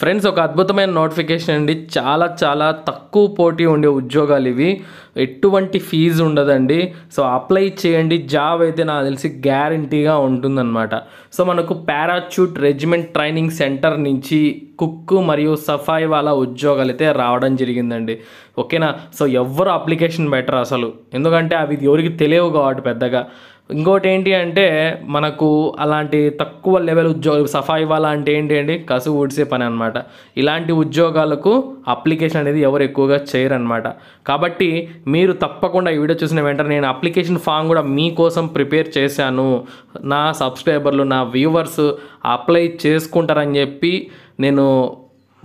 friends ఒక అద్భుతమైన notification అండి చాలా చాలా తక్కువ పోటీ ఉండే ఉద్యోగాలు ఇవి ఎటువంటి ఫీజు ఉండదండి సో అప్లై చేయండి జాబ్ అయితే నాకు తెలిసి గ్యారంటీగా ఉంటుందన్నమాట సో మనకు పారాచూట్ రెజిమెంట్ ట్రైనింగ్ సెంటర్ నుంచి కుక్కు మరియు సఫాయి వాళ్ళ ఉద్యోగాలు అయితే రావడం జరిగిందండి ఓకేనా సో ఎవ్వరు అప్లికేషన్ బెటర్ అసలు ఎందుకంటే అవి ఎవరికి తెలియవు కాబట్టి పెద్దగా ఇంకోటి ఏంటి అంటే మనకు అలాంటి తక్కువ లెవెల్ ఉద్యోగ సఫాయి వాళ్ళంటే ఏంటి అంటే కసు ఊడ్సే పని అనమాట ఇలాంటి ఉద్యోగాలకు అప్లికేషన్ అనేది ఎవరు ఎక్కువగా చేయరనమాట కాబట్టి మీరు తప్పకుండా ఈ వీడియో చూసిన వెంటనే నేను అప్లికేషన్ ఫామ్ కూడా మీకోసం ప్రిపేర్ చేశాను నా సబ్స్క్రైబర్లు నా వ్యూవర్స్ అప్లై చేసుకుంటారని చెప్పి నేను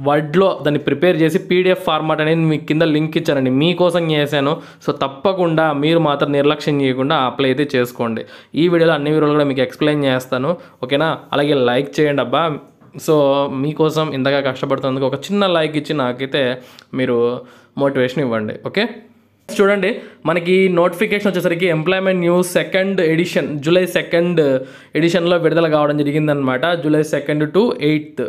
వర్డ్లో దాన్ని ప్రిపేర్ చేసి పీడిఎఫ్ ఫార్మాట్ అనేది మీకు కింద లింక్ ఇచ్చానండి మీకోసం చేశాను సో తప్పకుండా మీరు మాత్రం నిర్లక్ష్యం చేయకుండా అప్లై అయితే చేసుకోండి ఈ వీడియోలో అన్ని వీడియోలు కూడా మీకు ఎక్స్ప్లెయిన్ చేస్తాను ఓకేనా అలాగే లైక్ చేయండి అబ్బా సో మీకోసం ఇంతగా కష్టపడుతున్నందుకు ఒక చిన్న లైక్ ఇచ్చి నాకైతే మీరు మోటివేషన్ ఇవ్వండి ఓకే చూడండి మనకి నోటిఫికేషన్ వచ్చేసరికి employment news second edition July second ఎడిషన్లో విడుదల కావడం జరిగిందనమాట జూలై సెకండ్ టు ఎయిత్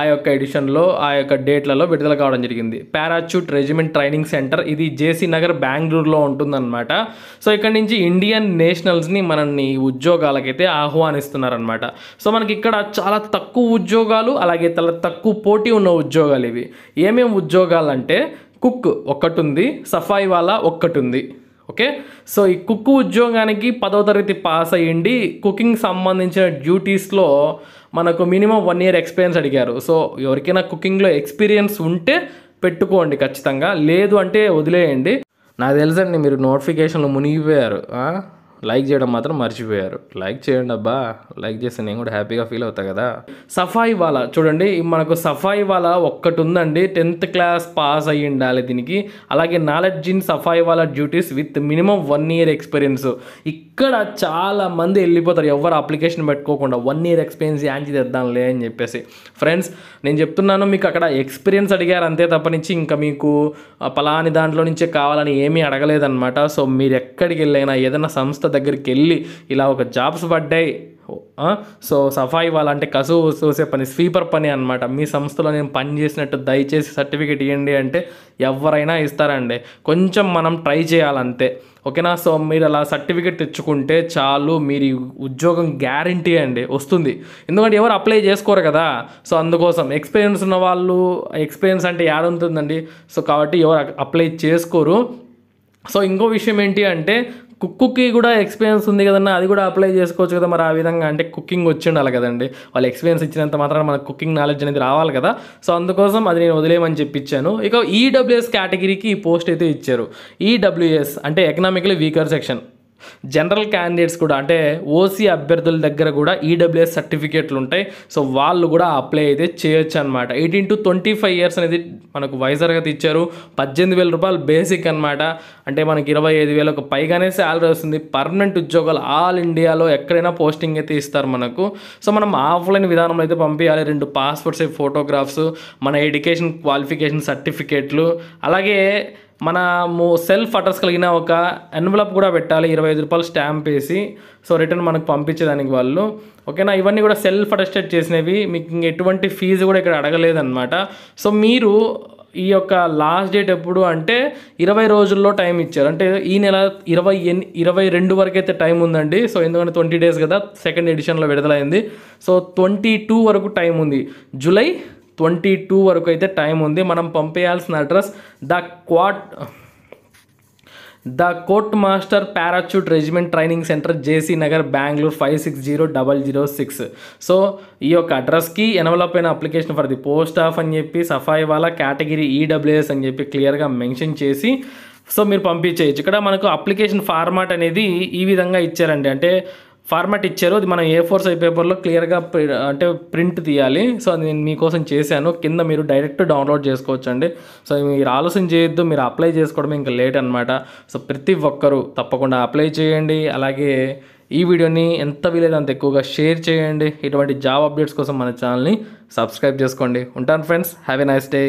ఆ యొక్క ఎడిషన్లో ఆ యొక్క డేట్లలో విడుదల కావడం జరిగింది పారాచ్యూట్ రెజిమెంట్ ట్రైనింగ్ సెంటర్ ఇది జేసీ నగర్ బెంగళూరులో ఉంటుందన్నమాట సో ఇక్కడ నుంచి ఇండియన్ నేషనల్స్ని మనల్ని ఉద్యోగాలకైతే ఆహ్వానిస్తున్నారనమాట సో మనకి ఇక్కడ చాలా తక్కువ ఉద్యోగాలు అలాగే చాలా తక్కువ పోటీ ఉన్న ఉద్యోగాలు ఇవి ఏమేమి ఉద్యోగాలు అంటే కుక్ ఒక్కటి ఉంది సఫాయి వాళ్ళ ఒక్కటి ఉంది ఓకే సో ఈ కుక్ ఉద్యోగానికి పదవ తరగతి పాస్ అయ్యండి కుకింగ్ సంబంధించిన డ్యూటీస్లో మనకు మినిమం వన్ ఇయర్ ఎక్స్పీరియన్స్ అడిగారు సో ఎవరికైనా కుకింగ్లో ఎక్స్పీరియన్స్ ఉంటే పెట్టుకోండి ఖచ్చితంగా లేదు అంటే వదిలేయండి నాకు తెలుసండి మీరు నోటిఫికేషన్లు మునిగిపోయారు లైక్ చేయడం మాత్రం మర్చిపోయారు లైక్ చేయండి అబ్బా లైక్ చేస్తే నేను కూడా హ్యాపీగా ఫీల్ అవుతా కదా సఫాయి వాళ్ళ చూడండి మనకు సఫాయి వాళ్ళ ఒక్కటి ఉందండి టెన్త్ క్లాస్ పాస్ అయ్యి ఉండాలి దీనికి అలాగే నాలెడ్జ్ ఇన్ సఫాయి వాళ్ళ duties with minimum one year experience ఇక్కడ చాలా మంది వెళ్ళిపోతారు ఎవరు అప్లికేషన్ పెట్టుకోకుండా వన్ ఇయర్ ఎక్స్పీరియన్స్ యాంచి తెద్దాంలే అని చెప్పేసి ఫ్రెండ్స్ నేను చెప్తున్నాను మీకు అక్కడ ఎక్స్పీరియన్స్ అడిగారు అంతే తప్ప నుంచి ఇంకా మీకు పలాని దాంట్లో నుంచే కావాలని ఏమీ అడగలేదన్నమాట సో మీరు ఎక్కడికి వెళ్ళైనా ఏదైనా సంస్థ దగ్గరికి వెళ్ళి ఇలా ఒక జాబ్స్ పడ్డాయి సో సఫాయి వాళ్ళంటే కసువు చూసే పని స్వీపర్ పని అనమాట మీ సంస్థలో నేను పని చేసినట్టు దయచేసి సర్టిఫికేట్ ఇవ్వండి అంటే ఎవరైనా ఇస్తారండి కొంచెం మనం ట్రై చేయాలంతే ఓకేనా సో మీరు అలా సర్టిఫికేట్ తెచ్చుకుంటే చాలు మీరు ఉద్యోగం గ్యారంటీ అండి వస్తుంది ఎందుకంటే ఎవరు అప్లై చేసుకోరు కదా సో అందుకోసం ఎక్స్పీరియన్స్ ఉన్న వాళ్ళు ఎక్స్పీరియన్స్ అంటే యాడ్ ఉంటుందండి సో కాబట్టి ఎవరు అప్లై చేసుకోరు సో ఇంకో విషయం ఏంటి అంటే కుక్కి కూడా ఎక్స్పీరియన్స్ ఉంది కదన్నా అది కూడా అప్లై చేసుకోవచ్చు కదా మరి ఆ విధంగా అంటే కుకింగ్ వచ్చిండాలి కదండి వాళ్ళు ఎక్స్పీరియన్స్ ఇచ్చినంత మాత్రం మనకు కుకింగ్ నాలెడ్జ్ అనేది రావాలి కదా సో అందుకోసం అది నేను వదిలేమని చెప్పించాను ఇక ఈడబ్ల్యూఎస్ e కేటగిరీకి ఈ పోస్ట్ అయితే ఇచ్చారు ఈడబ్ల్యూఎస్ e అంటే economically weaker section general candidates కూడా అంటే ఓసీ అభ్యర్థుల దగ్గర కూడా ఈడబ్ల్యూఎస్ e సర్టిఫికేట్లు ఉంటాయి సో వాళ్ళు కూడా అప్లై అయితే చేయొచ్చు అనమాట eighteen to twenty five years అనేది మనకు వైజర్గా ఇచ్చారు పద్దెనిమిది వేల రూపాయలు బేసిక్ అనమాట అంటే మనకి ఇరవై ఐదు వేలకు పైగానే శాలరీ వస్తుంది పర్మనెంట్ ఉద్యోగాలు ఆల్ ఇండియాలో ఎక్కడైనా పోస్టింగ్ అయితే ఇస్తారు మనకు సో మనం ఆఫ్లైన్ విధానంలో అయితే పంపించాలి రెండు పాస్పోర్ట్ సైజ్ ఫోటోగ్రాఫ్స్ మన ఎడ్యుకేషన్ క్వాలిఫికేషన్ సర్టిఫికేట్లు అలాగే మనము సెల్ఫ్ అడ్రస్ కలిగిన ఒక ఎన్వలప్ కూడా పెట్టాలి ఇరవై ఐదు రూపాయలు స్టాంప్ వేసి సో రిటర్న్ మనకు పంపించేదానికి వాళ్ళు ఓకేనా ఇవన్నీ కూడా సెల్ఫ్ అటెస్టెడ్ చేసినవి మీకు ఇంక ఎటువంటి ఫీజు కూడా ఇక్కడ అడగలేదన్నమాట సో మీరు ఈ యొక్క లాస్ట్ డేట్ ఎప్పుడు అంటే ఇరవై రోజుల్లో టైం ఇచ్చారు అంటే ఈ నెల ఇరవై ఎన్ ఇరవై రెండు వరకు అయితే టైం ఉందండి సో ఎందుకంటే ట్వంటీ డేస్ కదా సెకండ్ ఎడిషన్లో విడుదలైంది సో ట్వంటీ టూ వరకు టైం ఉంది జూలై ట్వంటీ టూ వరకు అయితే టైం ఉంది మనం పంపేయాల్సిన address the quarter the court master parachute regiment training centre JC Nagar Bengaluru five six zero double zero six so ఈ యొక్క అడ్రస్కి ఎనవలప్ అయిన application for the post of అని చెప్పి సఫాయి వాళ్ళ కేటగిరీ ఈడబ్ల్యూఎస్ అని చెప్పి క్లియర్గా మెన్షన్ చేసి సో మీరు పంపించేయచ్చు ఇక్కడ మనకు అప్లికేషన్ ఫార్మాట్ అనేది ఈ విధంగా ఇచ్చారండి అంటే ఫార్మాట్ ఇచ్చారు అది మనం ఏ ఫోర్ సైజ్ పేపర్లో క్లియర్గా అంటే ప్రింట్ తీయాలి సో అది నేను మీకోసం చేశాను కింద మీరు డైరెక్ట్ డౌన్లోడ్ చేసుకోవచ్చు అండి సో మీరు ఆలోచన చేయొద్దు మీరు అప్లై చేసుకోవడం ఇంకా లేట్ అనమాట సో ప్రతి ఒక్కరూ తప్పకుండా అప్లై చేయండి అలాగే ఈ వీడియోని ఎంత వీలైతే అంత ఎక్కువగా షేర్ చేయండి ఇటువంటి జాబ్ అప్డేట్స్ కోసం మన ఛానల్ని సబ్స్క్రైబ్ చేసుకోండి ఉంటాను friends have a nice day